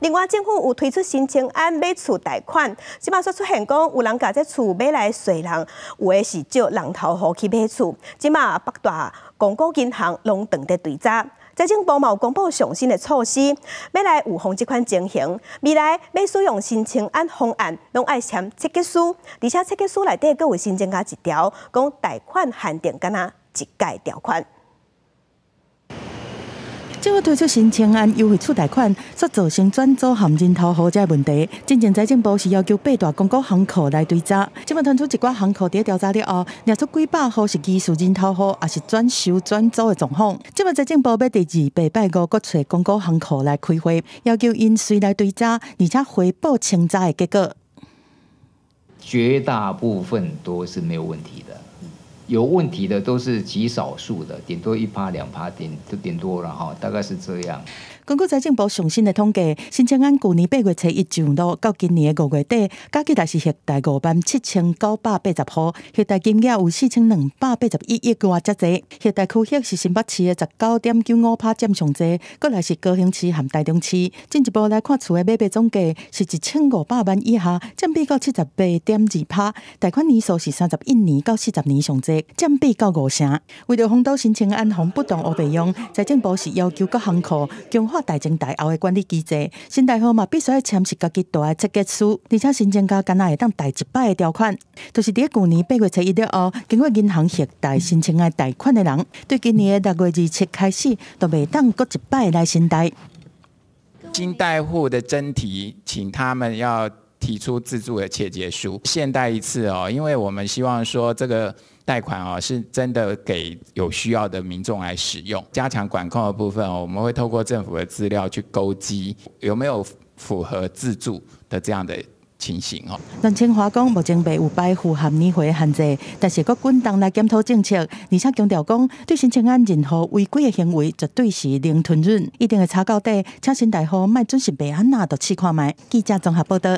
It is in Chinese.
另外，政府有推出申请按买厝贷款，即马说出现讲有人甲这厝买来细人，有的是借人头户去买厝，即马北大公股银行拢长在对财这部嘛有公布上新的措施，未来有防即款情形，未来要使用申请按方案，拢爱签切割书，而且切割书内底阁有新增加一条，讲贷款限定敢若一概条款。即个推出新青安优惠出贷款，说造成转租含人头好债问题。之前财政部是要求八大公告行口来对查，即阵传出一寡行口伫调查了后，列出几百户是技术人头好，也是转售转租的状况。即阵财政部要第二、八拜五各找公告行口来开会，要求因谁来对查，而且回报清查的结果。绝大部分都是没有问题的。有问题的都是极少数的，顶多一趴两趴，顶都顶多了哈，大概是这样。根据财政部上新的统计，新疆安旧年八月初一上路，到今年的五月底，加起来是下贷五万七千九百八十号。下贷金额有四千两百八十一亿多只多，下贷区域是新北市的十九点九五趴占上多，过来是高雄市和台中市。进一步来看，厝的买卖总价是一千五百万以下，占比到七十八点二趴，贷款年数是三十一年到四十年上多。占比到五成，为了防到申请安防不当而被用，财政部是要求各行科强化大前大后的管理机制。信贷户嘛，必须要签署自己大的切结书，而且申请到敢若会当贷一摆的条款，就是伫旧年八月初一日哦，经过银行协贷申请嘅贷款的人，对今年的六月二七开始，都未当各一摆来信贷。信贷户的真题，请他们要提出自助的切结书，限贷一次哦，因为我们希望说这个。贷款哦，是真的给有需要的民众来使用。加强管控的部分哦，我们会透过政府的资料去勾稽，有没有符合自助的这样的情形哦。陈清华讲，目前被五百符合年会限制，但是国军党来检讨政策，而且强调讲，对新请安任何违规的行为，绝对是零吞忍，一定会查到底。请新大夫卖准时备安拿都试看卖记者综合报道。